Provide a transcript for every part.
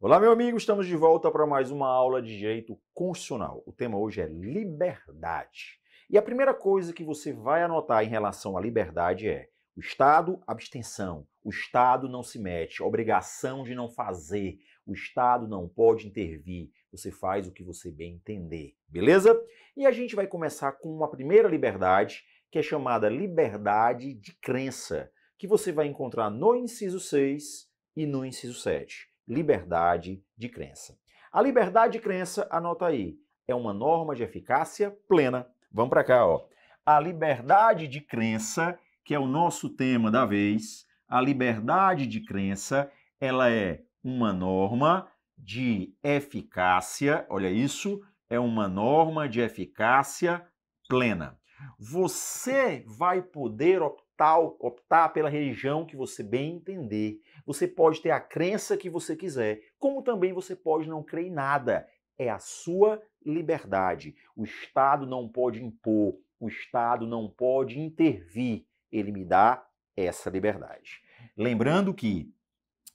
Olá, meu amigo, estamos de volta para mais uma aula de direito constitucional. O tema hoje é liberdade. E a primeira coisa que você vai anotar em relação à liberdade é o Estado, abstenção. O Estado não se mete, obrigação de não fazer. O Estado não pode intervir. Você faz o que você bem entender, beleza? E a gente vai começar com uma primeira liberdade, que é chamada liberdade de crença, que você vai encontrar no inciso 6 e no inciso 7 liberdade de crença. A liberdade de crença, anota aí, é uma norma de eficácia plena. Vamos para cá, ó. A liberdade de crença, que é o nosso tema da vez, a liberdade de crença, ela é uma norma de eficácia, olha isso, é uma norma de eficácia plena. Você vai poder optar, optar pela religião que você bem entender. Você pode ter a crença que você quiser, como também você pode não crer em nada. É a sua liberdade. O Estado não pode impor, o Estado não pode intervir. Ele me dá essa liberdade. Lembrando que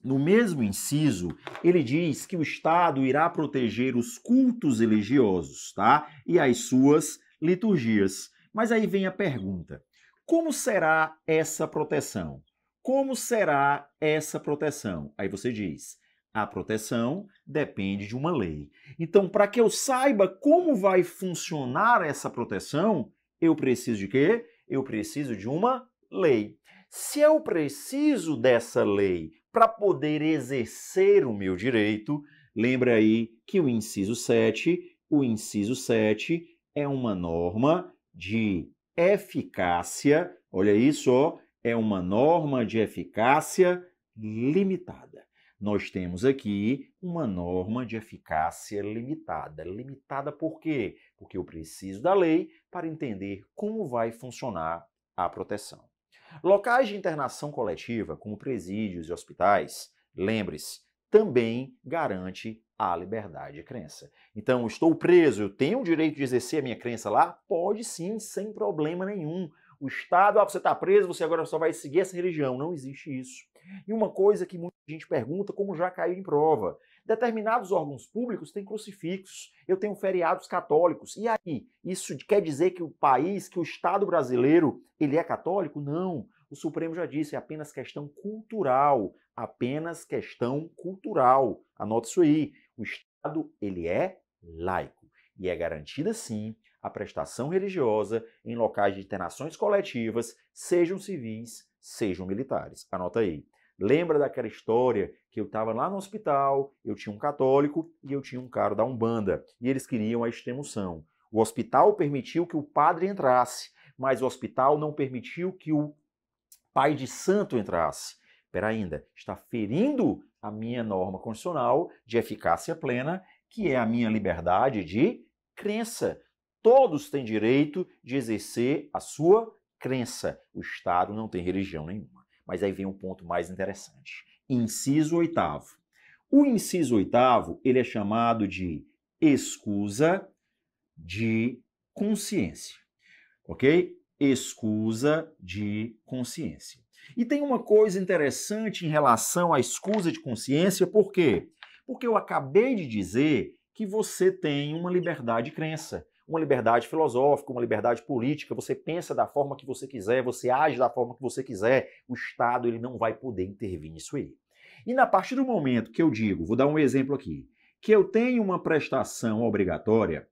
no mesmo inciso, ele diz que o Estado irá proteger os cultos religiosos, tá? E as suas liturgias. Mas aí vem a pergunta: como será essa proteção? Como será essa proteção? Aí você diz: a proteção depende de uma lei. Então, para que eu saiba como vai funcionar essa proteção, eu preciso de quê? Eu preciso de uma lei. Se eu preciso dessa lei para poder exercer o meu direito, lembra aí que o inciso 7, o inciso 7 é uma norma de eficácia, olha isso, ó, é uma norma de eficácia limitada. Nós temos aqui uma norma de eficácia limitada. Limitada por quê? Porque eu preciso da lei para entender como vai funcionar a proteção. Locais de internação coletiva, como presídios e hospitais, lembre-se, também garante a liberdade de crença. Então, estou preso, eu tenho o direito de exercer a minha crença lá? Pode sim, sem problema nenhum o Estado, ah, você está preso, você agora só vai seguir essa religião. Não existe isso. E uma coisa que muita gente pergunta, como já caiu em prova, determinados órgãos públicos têm crucifixos, eu tenho feriados católicos. E aí, isso quer dizer que o país, que o Estado brasileiro, ele é católico? Não. O Supremo já disse, é apenas questão cultural, apenas questão cultural. Anote isso aí. O Estado, ele é laico e é garantida sim a prestação religiosa em locais de internações coletivas, sejam civis, sejam militares. Anota aí. Lembra daquela história que eu estava lá no hospital, eu tinha um católico e eu tinha um cara da Umbanda, e eles queriam a extremoção. O hospital permitiu que o padre entrasse, mas o hospital não permitiu que o pai de santo entrasse. Pera ainda, está ferindo a minha norma constitucional de eficácia plena, que é a minha liberdade de crença. Todos têm direito de exercer a sua crença. O Estado não tem religião nenhuma. Mas aí vem um ponto mais interessante. Inciso oitavo. O inciso oitavo ele é chamado de escusa de consciência, ok? Escusa de consciência. E tem uma coisa interessante em relação à escusa de consciência, por quê? Porque eu acabei de dizer que você tem uma liberdade de crença uma liberdade filosófica, uma liberdade política, você pensa da forma que você quiser, você age da forma que você quiser, o Estado ele não vai poder intervir nisso aí. E na partir do momento que eu digo, vou dar um exemplo aqui, que eu tenho uma prestação obrigatória,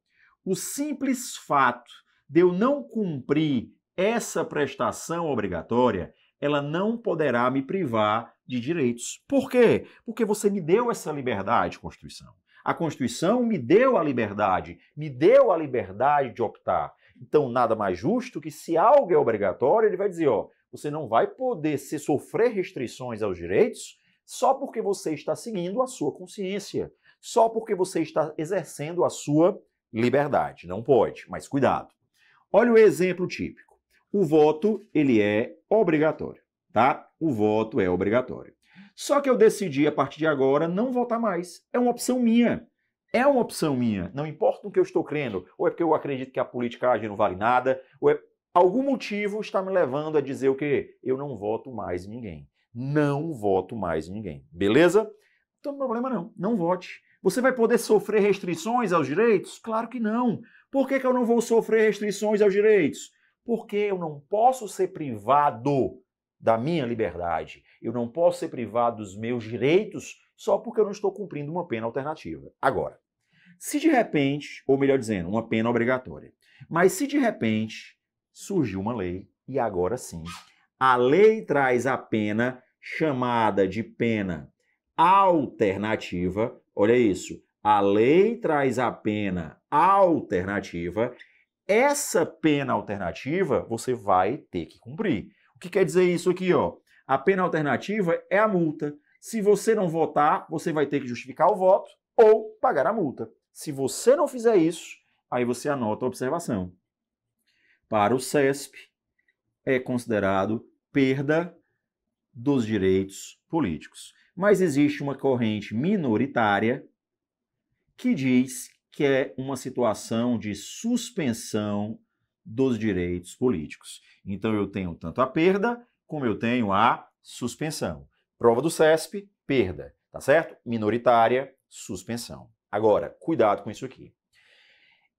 o simples fato de eu não cumprir essa prestação obrigatória, ela não poderá me privar de direitos. Por quê? Porque você me deu essa liberdade, Constituição. A Constituição me deu a liberdade, me deu a liberdade de optar. Então, nada mais justo que se algo é obrigatório, ele vai dizer, ó, você não vai poder se sofrer restrições aos direitos só porque você está seguindo a sua consciência, só porque você está exercendo a sua liberdade. Não pode, mas cuidado. Olha o exemplo típico. O voto, ele é obrigatório, tá? O voto é obrigatório. Só que eu decidi a partir de agora não votar mais. É uma opção minha. É uma opção minha. Não importa o que eu estou crendo. Ou é porque eu acredito que a política hoje não vale nada, ou é algum motivo está me levando a dizer o quê? Eu não voto mais ninguém. Não voto mais ninguém. Beleza? Não tem problema não. Não vote. Você vai poder sofrer restrições aos direitos? Claro que não. Por que, que eu não vou sofrer restrições aos direitos? Porque eu não posso ser privado da minha liberdade. Eu não posso ser privado dos meus direitos só porque eu não estou cumprindo uma pena alternativa. Agora, se de repente, ou melhor dizendo, uma pena obrigatória, mas se de repente surgiu uma lei, e agora sim, a lei traz a pena chamada de pena alternativa, olha isso, a lei traz a pena alternativa, essa pena alternativa você vai ter que cumprir. O que quer dizer isso aqui, ó? A pena alternativa é a multa. Se você não votar, você vai ter que justificar o voto ou pagar a multa. Se você não fizer isso, aí você anota a observação. Para o CESP, é considerado perda dos direitos políticos. Mas existe uma corrente minoritária que diz que é uma situação de suspensão dos direitos políticos. Então eu tenho tanto a perda como eu tenho a suspensão. Prova do CESP, perda, tá certo? Minoritária, suspensão. Agora, cuidado com isso aqui.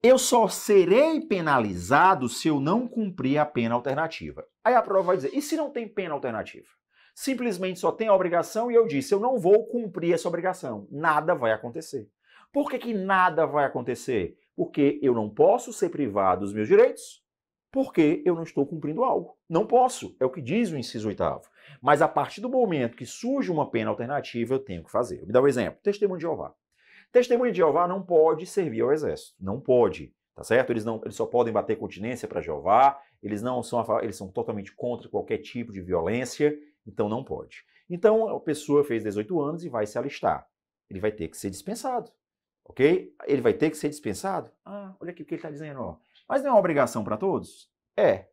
Eu só serei penalizado se eu não cumprir a pena alternativa. Aí a prova vai dizer: e se não tem pena alternativa? Simplesmente só tem a obrigação e eu disse: eu não vou cumprir essa obrigação. Nada vai acontecer. Por que, que nada vai acontecer? Porque eu não posso ser privado dos meus direitos porque eu não estou cumprindo algo. Não posso, é o que diz o inciso oitavo. Mas a partir do momento que surge uma pena alternativa, eu tenho que fazer. Me dá um exemplo: testemunho de Jeová. Testemunho de Jeová não pode servir ao exército, não pode, tá certo? Eles não, eles só podem bater continência para Jeová. Eles não são, eles são totalmente contra qualquer tipo de violência, então não pode. Então a pessoa fez 18 anos e vai se alistar. Ele vai ter que ser dispensado, ok? Ele vai ter que ser dispensado. Ah, olha aqui o que ele está dizendo, ó mas não é uma obrigação para todos? É.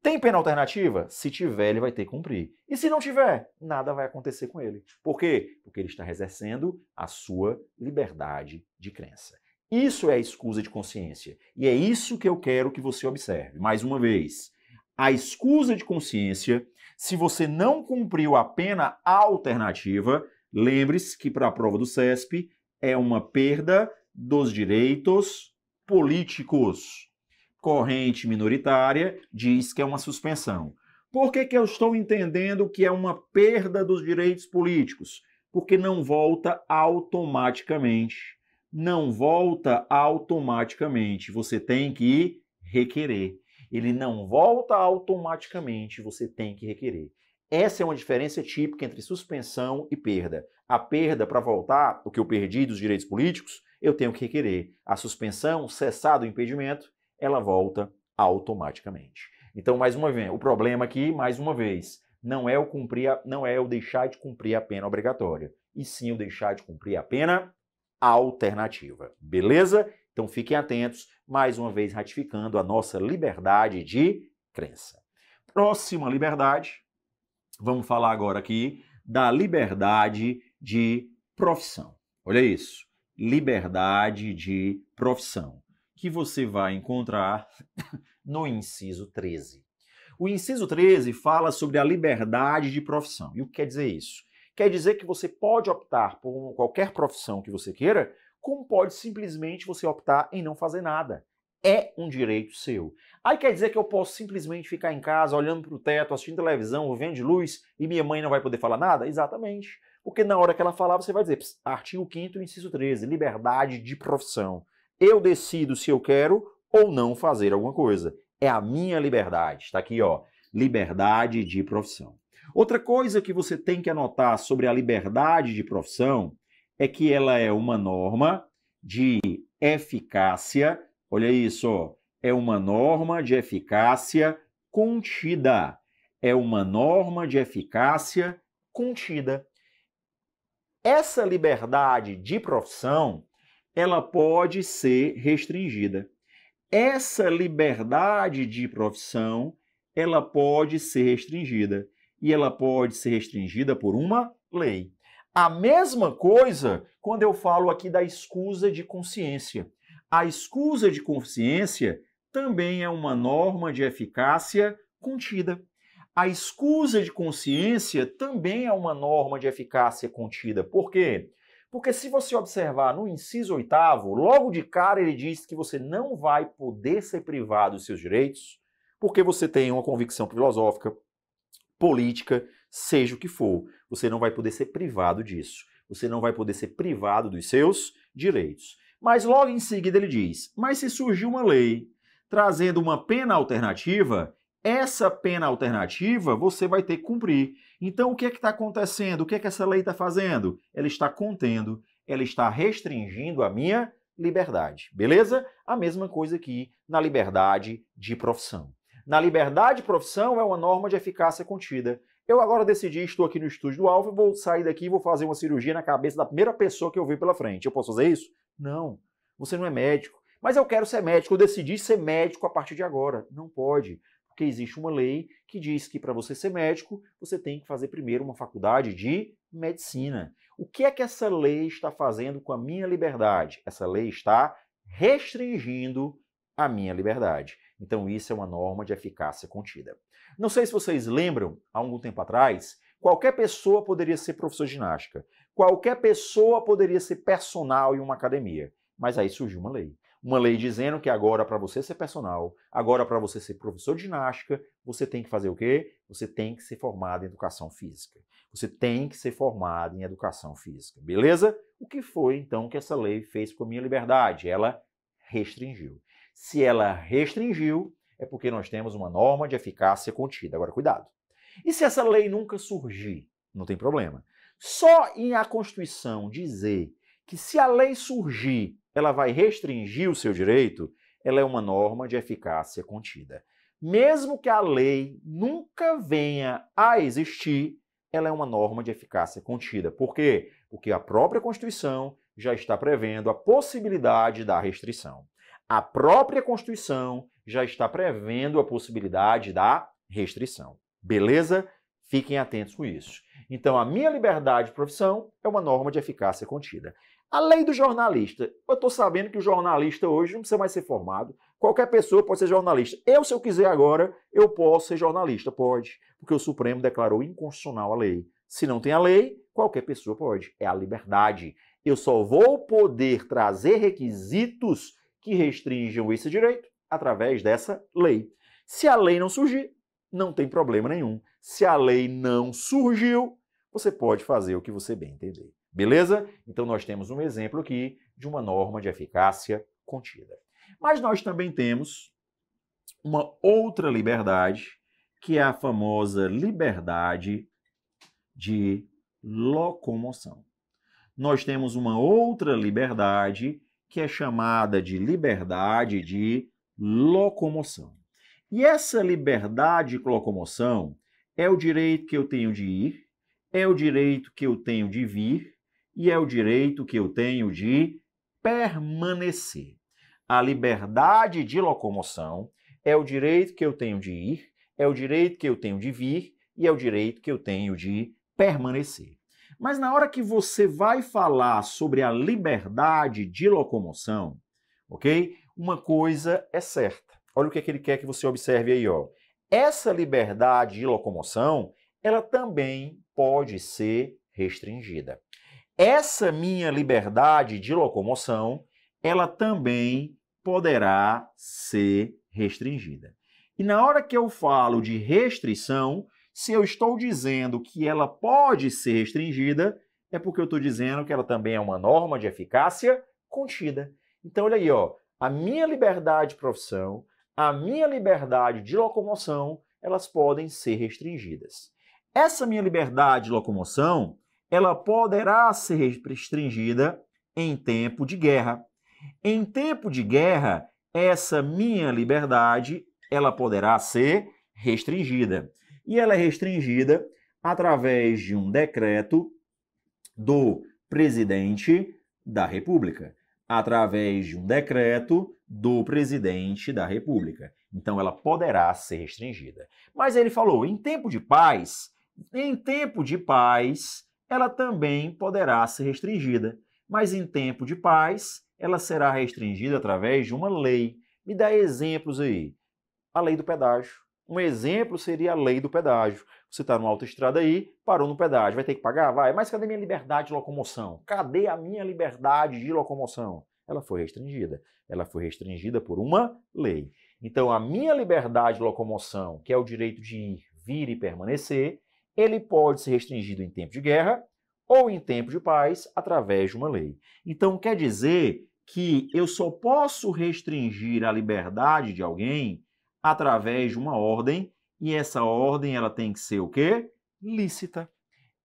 Tem pena alternativa? Se tiver, ele vai ter que cumprir. E se não tiver, nada vai acontecer com ele. Por quê? Porque ele está exercendo a sua liberdade de crença. Isso é a escusa de consciência. E é isso que eu quero que você observe. Mais uma vez, a escusa de consciência, se você não cumpriu a pena alternativa, lembre-se que para a prova do CESP é uma perda dos direitos políticos corrente minoritária diz que é uma suspensão. Por que, que eu estou entendendo que é uma perda dos direitos políticos? Porque não volta automaticamente. Não volta automaticamente. Você tem que requerer. Ele não volta automaticamente, você tem que requerer. Essa é uma diferença típica entre suspensão e perda. A perda, para voltar, o que eu perdi dos direitos políticos, eu tenho que requerer. A suspensão, cessado o impedimento, ela volta automaticamente. Então, mais uma vez, o problema aqui, mais uma vez, não é o cumprir, a, não é o deixar de cumprir a pena obrigatória, e sim o deixar de cumprir a pena alternativa. Beleza? Então fiquem atentos, mais uma vez ratificando a nossa liberdade de crença. Próxima liberdade, vamos falar agora aqui da liberdade de profissão. Olha isso, liberdade de profissão que você vai encontrar no inciso 13. O inciso 13 fala sobre a liberdade de profissão. E o que quer dizer isso? Quer dizer que você pode optar por qualquer profissão que você queira, como pode simplesmente você optar em não fazer nada é um direito seu. Aí quer dizer que eu posso simplesmente ficar em casa olhando para o teto, assistindo televisão, vendo de luz e minha mãe não vai poder falar nada? Exatamente. Porque na hora que ela falar, você vai dizer, artigo 5 inciso 13, liberdade de profissão. Eu decido se eu quero ou não fazer alguma coisa. É a minha liberdade. Está aqui, ó. Liberdade de profissão. Outra coisa que você tem que anotar sobre a liberdade de profissão é que ela é uma norma de eficácia. Olha isso, ó. É uma norma de eficácia contida. É uma norma de eficácia contida. Essa liberdade de profissão ela pode ser restringida. Essa liberdade de profissão, ela pode ser restringida e ela pode ser restringida por uma lei. A mesma coisa quando eu falo aqui da escusa de consciência. A escusa de consciência também é uma norma de eficácia contida. A escusa de consciência também é uma norma de eficácia contida. Por quê? Porque se você observar no inciso oitavo, logo de cara ele diz que você não vai poder ser privado dos seus direitos porque você tem uma convicção filosófica, política, seja o que for. Você não vai poder ser privado disso. Você não vai poder ser privado dos seus direitos. Mas logo em seguida ele diz: mas se surgir uma lei trazendo uma pena alternativa, essa pena alternativa você vai ter que cumprir. Então, o que é que está acontecendo? O que é que essa lei está fazendo? Ela está contendo, ela está restringindo a minha liberdade, beleza? A mesma coisa aqui na liberdade de profissão. Na liberdade de profissão é uma norma de eficácia contida. Eu agora decidi, estou aqui no estúdio do Alvo, vou sair daqui e vou fazer uma cirurgia na cabeça da primeira pessoa que eu vi pela frente. Eu posso fazer isso? Não. Você não é médico. Mas eu quero ser médico, eu decidi ser médico a partir de agora. Não pode. Porque existe uma lei que diz que para você ser médico, você tem que fazer primeiro uma faculdade de medicina. O que é que essa lei está fazendo com a minha liberdade? Essa lei está restringindo a minha liberdade. Então, isso é uma norma de eficácia contida. Não sei se vocês lembram, há algum tempo atrás, qualquer pessoa poderia ser professor de ginástica, qualquer pessoa poderia ser personal em uma academia, mas aí surgiu uma lei. Uma lei dizendo que agora para você ser personal, agora para você ser professor de ginástica, você tem que fazer o quê? Você tem que ser formado em educação física. Você tem que ser formado em educação física, beleza? O que foi então que essa lei fez com a minha liberdade? Ela restringiu. Se ela restringiu, é porque nós temos uma norma de eficácia contida. Agora, cuidado. E se essa lei nunca surgir? Não tem problema. Só em a Constituição dizer que se a lei surgir, ela vai restringir o seu direito, ela é uma norma de eficácia contida. Mesmo que a lei nunca venha a existir, ela é uma norma de eficácia contida. Por quê? Porque a própria Constituição já está prevendo a possibilidade da restrição. A própria Constituição já está prevendo a possibilidade da restrição. Beleza? Fiquem atentos com isso. Então, a minha liberdade de profissão é uma norma de eficácia contida. A lei do jornalista. Eu estou sabendo que o jornalista hoje não precisa mais ser formado. Qualquer pessoa pode ser jornalista. Eu, se eu quiser agora, eu posso ser jornalista. Pode, porque o Supremo declarou inconstitucional a lei. Se não tem a lei, qualquer pessoa pode. É a liberdade. Eu só vou poder trazer requisitos que restringam esse direito através dessa lei. Se a lei não surgir, não tem problema nenhum. Se a lei não surgiu, você pode fazer o que você bem entender. Beleza? Então nós temos um exemplo aqui de uma norma de eficácia contida. Mas nós também temos uma outra liberdade, que é a famosa liberdade de locomoção. Nós temos uma outra liberdade que é chamada de liberdade de locomoção. E essa liberdade de locomoção é o direito que eu tenho de ir, é o direito que eu tenho de vir, e é o direito que eu tenho de permanecer. A liberdade de locomoção é o direito que eu tenho de ir, é o direito que eu tenho de vir e é o direito que eu tenho de permanecer. Mas na hora que você vai falar sobre a liberdade de locomoção, ok? Uma coisa é certa. Olha o que, é que ele quer que você observe aí, ó. Essa liberdade de locomoção, ela também pode ser restringida essa minha liberdade de locomoção, ela também poderá ser restringida. E na hora que eu falo de restrição, se eu estou dizendo que ela pode ser restringida, é porque eu estou dizendo que ela também é uma norma de eficácia contida. Então, olha aí, ó, a minha liberdade de profissão, a minha liberdade de locomoção, elas podem ser restringidas. Essa minha liberdade de locomoção, ela poderá ser restringida em tempo de guerra. Em tempo de guerra, essa minha liberdade, ela poderá ser restringida. E ela é restringida através de um decreto do presidente da República, através de um decreto do presidente da República. Então ela poderá ser restringida. Mas ele falou, em tempo de paz, em tempo de paz, ela também poderá ser restringida, mas em tempo de paz, ela será restringida através de uma lei. Me dá exemplos aí. A lei do pedágio. Um exemplo seria a lei do pedágio. Você está numa autoestrada aí, parou no pedágio, vai ter que pagar? Vai, mas cadê minha liberdade de locomoção? Cadê a minha liberdade de locomoção? Ela foi restringida. Ela foi restringida por uma lei. Então, a minha liberdade de locomoção, que é o direito de ir, vir e permanecer, ele pode ser restringido em tempo de guerra ou em tempo de paz através de uma lei. Então quer dizer que eu só posso restringir a liberdade de alguém através de uma ordem e essa ordem ela tem que ser o quê? Lícita.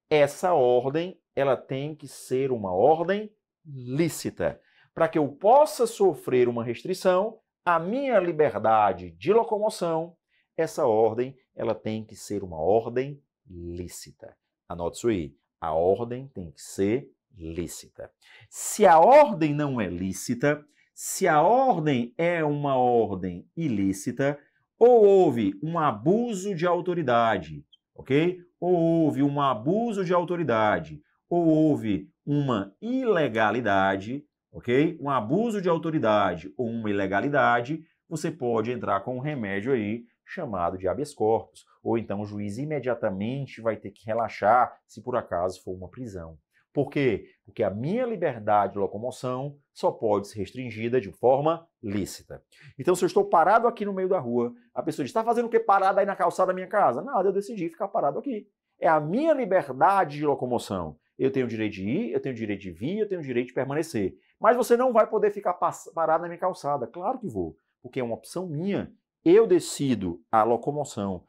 Essa ordem ela tem que ser uma ordem lícita. Para que eu possa sofrer uma restrição, a minha liberdade de locomoção, essa ordem ela tem que ser uma ordem lícita. Anote isso aí. A ordem tem que ser lícita. Se a ordem não é lícita, se a ordem é uma ordem ilícita, ou houve um abuso de autoridade, ok? Ou houve um abuso de autoridade, ou houve uma ilegalidade, ok? Um abuso de autoridade ou uma ilegalidade, você pode entrar com um remédio aí chamado de habeas corpus, ou então o juiz imediatamente vai ter que relaxar se por acaso for uma prisão. Por quê? Porque a minha liberdade de locomoção só pode ser restringida de forma lícita. Então, se eu estou parado aqui no meio da rua, a pessoa diz: está fazendo o que parado aí na calçada da minha casa? Nada, eu decidi ficar parado aqui. É a minha liberdade de locomoção. Eu tenho o direito de ir, eu tenho o direito de vir, eu tenho o direito de permanecer. Mas você não vai poder ficar parado na minha calçada. Claro que vou, porque é uma opção minha eu decido a locomoção.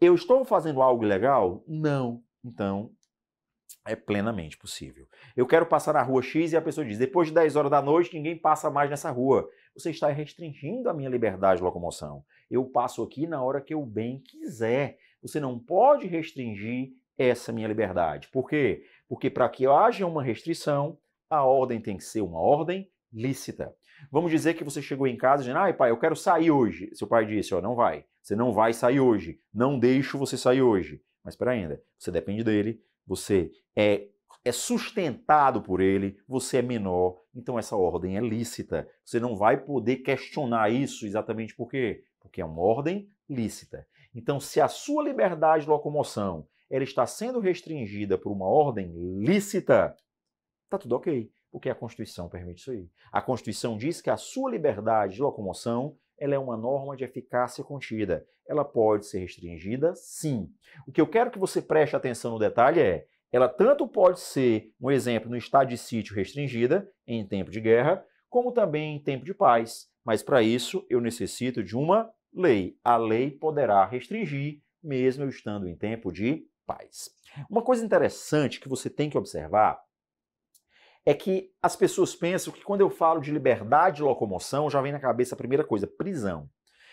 Eu estou fazendo algo legal? Não. Então, é plenamente possível. Eu quero passar na rua X e a pessoa diz: depois de 10 horas da noite, ninguém passa mais nessa rua. Você está restringindo a minha liberdade de locomoção. Eu passo aqui na hora que eu bem quiser. Você não pode restringir essa minha liberdade. Por quê? Porque para que haja uma restrição, a ordem tem que ser uma ordem lícita. Vamos dizer que você chegou em casa dizendo, ai pai, eu quero sair hoje. Seu pai disse, ó, não vai. Você não vai sair hoje. Não deixo você sair hoje. Mas espera ainda, você depende dele, você é, é sustentado por ele, você é menor, então essa ordem é lícita. Você não vai poder questionar isso exatamente por quê? Porque é uma ordem lícita. Então, se a sua liberdade de locomoção ela está sendo restringida por uma ordem lícita, tá tudo ok. Porque a Constituição permite isso aí. A Constituição diz que a sua liberdade de locomoção ela é uma norma de eficácia contida. Ela pode ser restringida, sim. O que eu quero que você preste atenção no detalhe é: ela tanto pode ser, um exemplo, no estado de sítio restringida, em tempo de guerra, como também em tempo de paz. Mas para isso eu necessito de uma lei. A lei poderá restringir, mesmo eu estando em tempo de paz. Uma coisa interessante que você tem que observar é que as pessoas pensam que quando eu falo de liberdade de locomoção, já vem na cabeça a primeira coisa, prisão.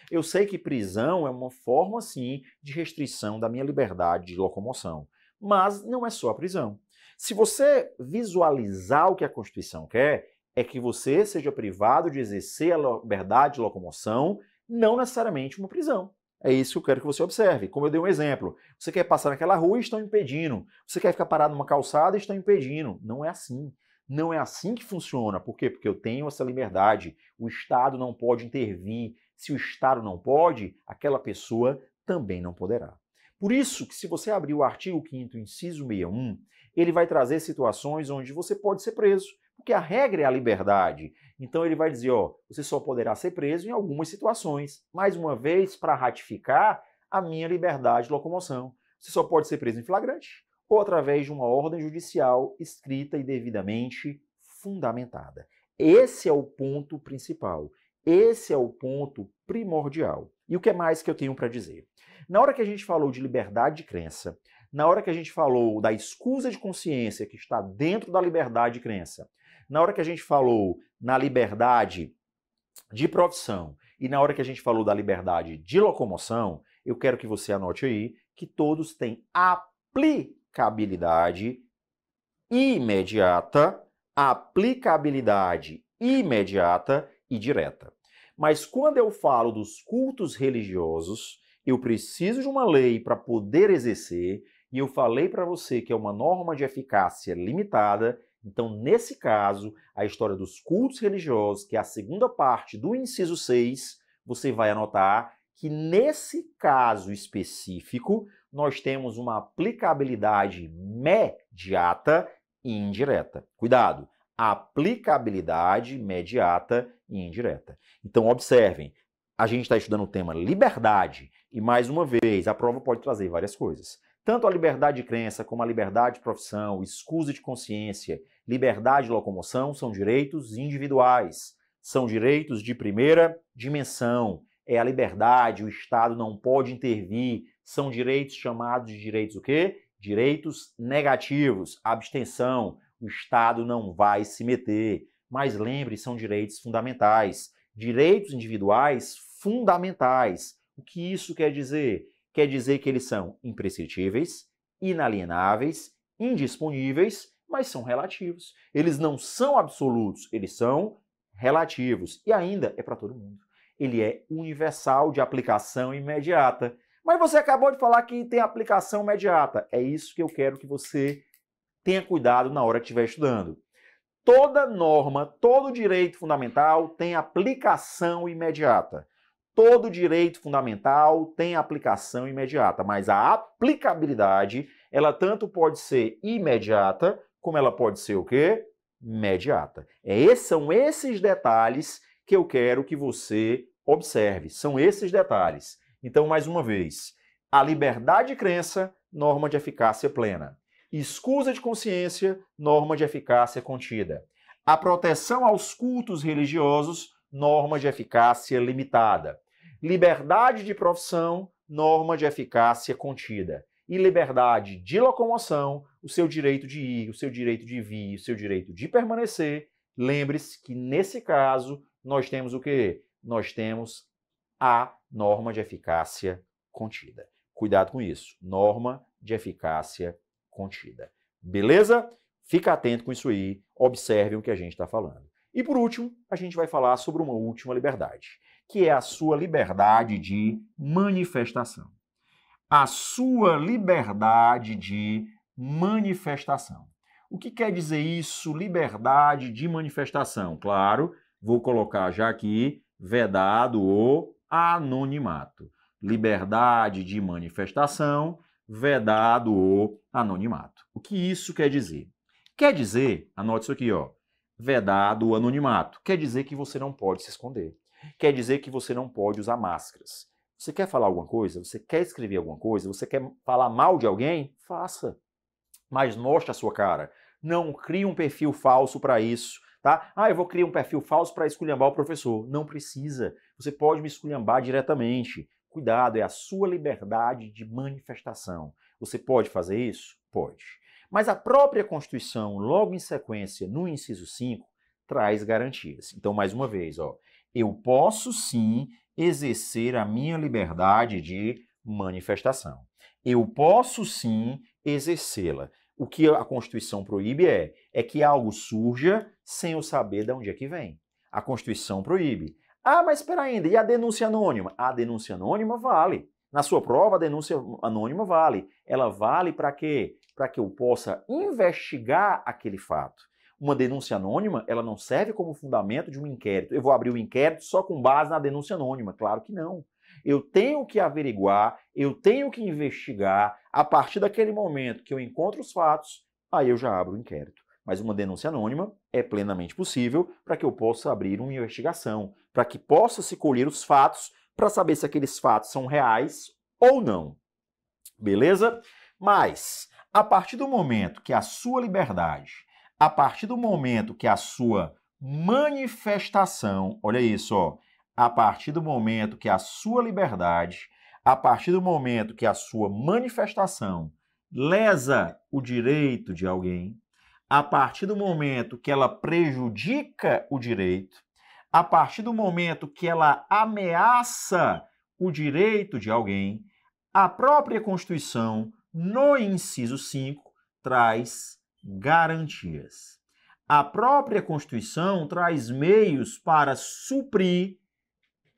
Eu sei que prisão é uma forma, sim, de restrição da minha liberdade de locomoção. Mas não é só a prisão. Se você visualizar o que a Constituição quer, é que você seja privado de exercer a liberdade de locomoção, não necessariamente uma prisão. É isso que eu quero que você observe. Como eu dei um exemplo, você quer passar naquela rua e estão impedindo. Você quer ficar parado numa calçada e estão impedindo. Não é assim. Não é assim que funciona. Por quê? Porque eu tenho essa liberdade. O Estado não pode intervir. Se o Estado não pode, aquela pessoa também não poderá. Por isso que se você abrir o artigo 5 inciso 61, ele vai trazer situações onde você pode ser preso, porque a regra é a liberdade. Então ele vai dizer, ó, você só poderá ser preso em algumas situações. Mais uma vez, para ratificar a minha liberdade de locomoção. Você só pode ser preso em flagrante, ou através de uma ordem judicial escrita e devidamente fundamentada. Esse é o ponto principal. Esse é o ponto primordial. E o que mais que eu tenho para dizer? Na hora que a gente falou de liberdade de crença, na hora que a gente falou da escusa de consciência que está dentro da liberdade de crença, na hora que a gente falou na liberdade de profissão e na hora que a gente falou da liberdade de locomoção, eu quero que você anote aí que todos têm aplicabilidade aplicabilidade imediata, aplicabilidade imediata e direta. Mas quando eu falo dos cultos religiosos, eu preciso de uma lei para poder exercer, e eu falei para você que é uma norma de eficácia limitada, então, nesse caso, a história dos cultos religiosos, que é a segunda parte do inciso 6, você vai anotar que nesse caso específico, nós temos uma aplicabilidade mediata e indireta. Cuidado! Aplicabilidade mediata e indireta. Então, observem, a gente está estudando o tema liberdade e, mais uma vez, a prova pode trazer várias coisas. Tanto a liberdade de crença como a liberdade de profissão, escusa de consciência, liberdade de locomoção são direitos individuais, são direitos de primeira dimensão. É a liberdade, o Estado não pode intervir, são direitos chamados de direitos o quê? Direitos negativos, abstenção, o Estado não vai se meter. Mas lembre, são direitos fundamentais, direitos individuais fundamentais. O que isso quer dizer? Quer dizer que eles são imprescritíveis, inalienáveis, indisponíveis, mas são relativos. Eles não são absolutos, eles são relativos. E ainda é para todo mundo. Ele é universal de aplicação imediata. Mas você acabou de falar que tem aplicação imediata. É isso que eu quero que você tenha cuidado na hora que estiver estudando. Toda norma, todo direito fundamental tem aplicação imediata. Todo direito fundamental tem aplicação imediata, mas a aplicabilidade, ela tanto pode ser imediata, como ela pode ser o quê? Mediata. É, são esses detalhes que eu quero que você observe. São esses detalhes. Então, mais uma vez, a liberdade de crença, norma de eficácia plena. Escusa de consciência, norma de eficácia contida. A proteção aos cultos religiosos, norma de eficácia limitada. Liberdade de profissão, norma de eficácia contida. E liberdade de locomoção, o seu direito de ir, o seu direito de vir, o seu direito de permanecer. Lembre-se que nesse caso nós temos o que Nós temos a norma de eficácia contida. Cuidado com isso, norma de eficácia contida. Beleza? Fica atento com isso aí, observe o que a gente está falando. E por último, a gente vai falar sobre uma última liberdade, que é a sua liberdade de manifestação. A sua liberdade de manifestação. O que quer dizer isso, liberdade de manifestação? Claro, vou colocar já aqui vedado ou anonimato. Liberdade de manifestação, vedado o anonimato. O que isso quer dizer? Quer dizer, anote isso aqui, ó, vedado o anonimato. Quer dizer que você não pode se esconder. Quer dizer que você não pode usar máscaras. Você quer falar alguma coisa? Você quer escrever alguma coisa? Você quer falar mal de alguém? Faça. Mas mostre a sua cara. Não crie um perfil falso para isso, tá? Ah, eu vou criar um perfil falso para esculhambar o professor. Não precisa. Você pode me esculhambar diretamente. Cuidado, é a sua liberdade de manifestação. Você pode fazer isso? Pode. Mas a própria Constituição, logo em sequência, no inciso 5, traz garantias. Então, mais uma vez, ó, eu posso sim exercer a minha liberdade de manifestação. Eu posso sim exercê-la. O que a Constituição proíbe é, é que algo surja sem eu saber de onde é que vem. A Constituição proíbe. Ah, mas espera ainda, e a denúncia anônima? A denúncia anônima vale. Na sua prova, a denúncia anônima vale. Ela vale para quê? Para que eu possa investigar aquele fato. Uma denúncia anônima, ela não serve como fundamento de um inquérito. Eu vou abrir o um inquérito só com base na denúncia anônima? Claro que não. Eu tenho que averiguar, eu tenho que investigar. A partir daquele momento que eu encontro os fatos, aí eu já abro o inquérito. Mas uma denúncia anônima é plenamente possível para que eu possa abrir uma investigação, para que possa se colher os fatos para saber se aqueles fatos são reais ou não. Beleza? Mas, a partir do momento que a sua liberdade, a partir do momento que a sua manifestação, olha isso, ó, a partir do momento que a sua liberdade, a partir do momento que a sua manifestação lesa o direito de alguém, a partir do momento que ela prejudica o direito, a partir do momento que ela ameaça o direito de alguém, a própria Constituição, no inciso 5, traz garantias. A própria Constituição traz meios para suprir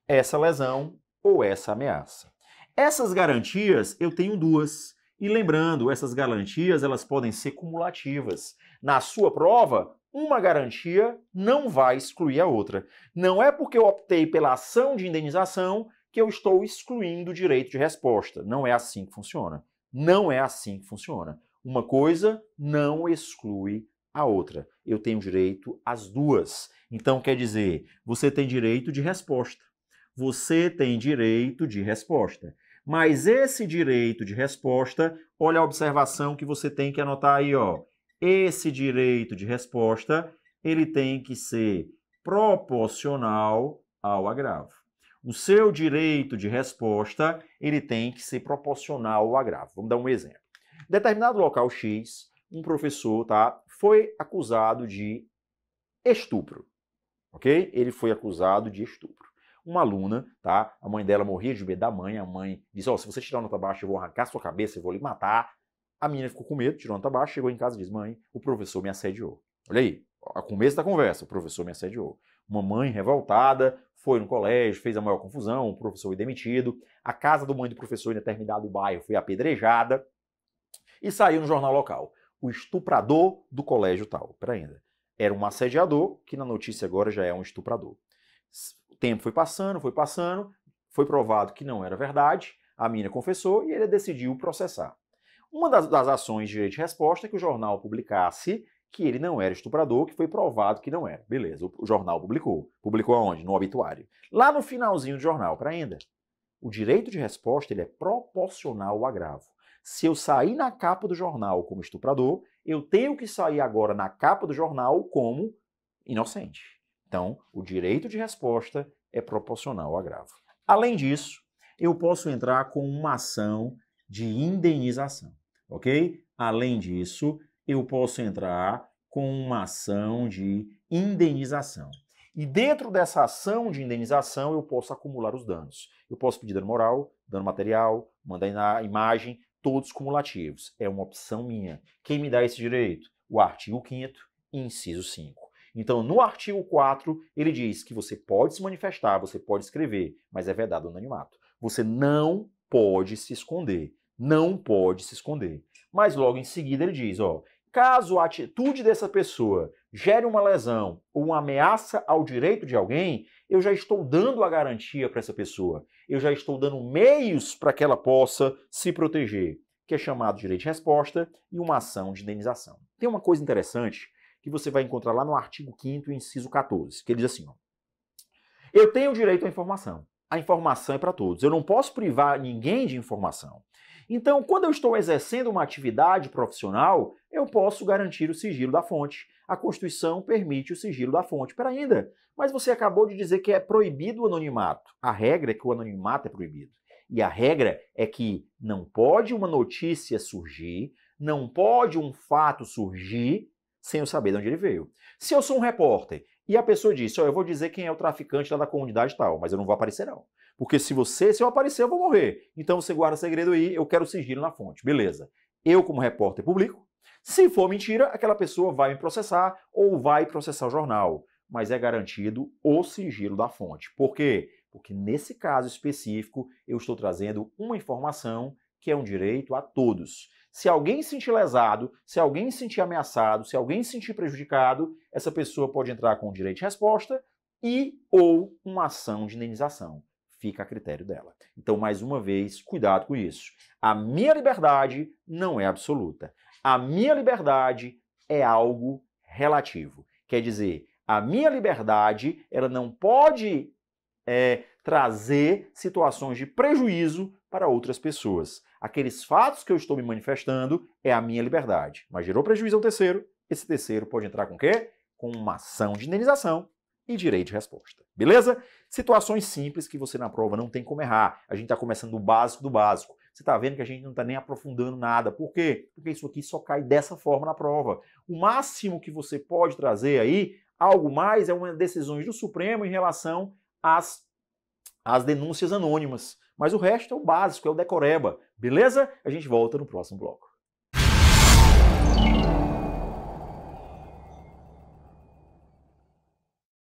essa lesão ou essa ameaça. Essas garantias, eu tenho duas. E lembrando, essas garantias elas podem ser cumulativas. Na sua prova, uma garantia não vai excluir a outra. Não é porque eu optei pela ação de indenização que eu estou excluindo o direito de resposta. Não é assim que funciona. Não é assim que funciona. Uma coisa não exclui a outra. Eu tenho direito às duas. Então quer dizer, você tem direito de resposta. Você tem direito de resposta. Mas esse direito de resposta, olha a observação que você tem que anotar aí, ó. Esse direito de resposta, ele tem que ser proporcional ao agravo. O seu direito de resposta, ele tem que ser proporcional ao agravo. Vamos dar um exemplo. determinado local X, um professor, tá, foi acusado de estupro. OK? Ele foi acusado de estupro uma aluna, tá? A mãe dela morria de medo da mãe, a mãe disse, ó, oh, se você tirar nota baixa, eu vou arrancar sua cabeça, eu vou lhe matar, a menina ficou com medo, tirou nota baixa, chegou em casa e disse: Mãe, o professor me assediou. Olha aí, a começo da conversa, o professor me assediou. Uma mãe revoltada foi no colégio, fez a maior confusão, o professor foi demitido, a casa do mãe do professor em determinado bairro foi apedrejada e saiu no jornal local. O estuprador do colégio tal. Pera ainda. Era um assediador, que na notícia agora já é um estuprador. O tempo foi passando, foi passando, foi provado que não era verdade, a mina confessou e ele decidiu processar. Uma das, das ações de direito de resposta é que o jornal publicasse que ele não era estuprador, que foi provado que não era. Beleza, o jornal publicou. Publicou aonde? No obituário. Lá no finalzinho do jornal, para ainda. O direito de resposta ele é proporcional ao agravo. Se eu sair na capa do jornal como estuprador, eu tenho que sair agora na capa do jornal como inocente. Então, o direito de resposta é proporcional ao agravo. Além disso, eu posso entrar com uma ação de indenização ok? Além disso, eu posso entrar com uma ação de indenização. E dentro dessa ação de indenização, eu posso acumular os danos. Eu posso pedir dano moral, dano material, mandar imagem, todos cumulativos. É uma opção minha. Quem me dá esse direito? O artigo 5 inciso 5. Então, no artigo 4, ele diz que você pode se manifestar, você pode escrever, mas é vedado o anonimato. Você não pode se esconder não pode se esconder. Mas logo em seguida ele diz, ó, caso a atitude dessa pessoa gere uma lesão ou uma ameaça ao direito de alguém, eu já estou dando a garantia para essa pessoa. Eu já estou dando meios para que ela possa se proteger, que é chamado direito de resposta e uma ação de indenização. Tem uma coisa interessante que você vai encontrar lá no artigo 5 inciso 14, que ele diz assim, ó, eu tenho direito à informação. A informação é para todos. Eu não posso privar ninguém de informação. Então, quando eu estou exercendo uma atividade profissional, eu posso garantir o sigilo da fonte. A Constituição permite o sigilo da fonte. Pera ainda, mas você acabou de dizer que é proibido o anonimato. A regra é que o anonimato é proibido. E a regra é que não pode uma notícia surgir, não pode um fato surgir sem eu saber de onde ele veio. Se eu sou um repórter e a pessoa disse, oh, eu vou dizer quem é o traficante lá da comunidade tal, mas eu não vou aparecer não. Porque se você, se eu aparecer, eu vou morrer. Então você guarda segredo aí, eu quero sigilo na fonte. Beleza. Eu, como repórter, publico. Se for mentira, aquela pessoa vai me processar ou vai processar o jornal. Mas é garantido o sigilo da fonte. Por quê? Porque nesse caso específico, eu estou trazendo uma informação que é um direito a todos. Se alguém se sentir lesado, se alguém se sentir ameaçado, se alguém se sentir prejudicado, essa pessoa pode entrar com direito de resposta e ou uma ação de indenização fica a critério dela. Então, mais uma vez, cuidado com isso. A minha liberdade não é absoluta. A minha liberdade é algo relativo. Quer dizer, a minha liberdade ela não pode é, trazer situações de prejuízo para outras pessoas. Aqueles fatos que eu estou me manifestando é a minha liberdade. Mas gerou prejuízo ao terceiro, esse terceiro pode entrar com o quê? Com uma ação de indenização e direito de resposta. Beleza? Situações simples que você na prova não tem como errar. A gente está começando do básico do básico. Você está vendo que a gente não está nem aprofundando nada. Por quê? Porque isso aqui só cai dessa forma na prova. O máximo que você pode trazer aí, algo mais, é uma decisão do Supremo em relação às, às denúncias anônimas. Mas o resto é o básico, é o decoreba. Beleza? A gente volta no próximo bloco.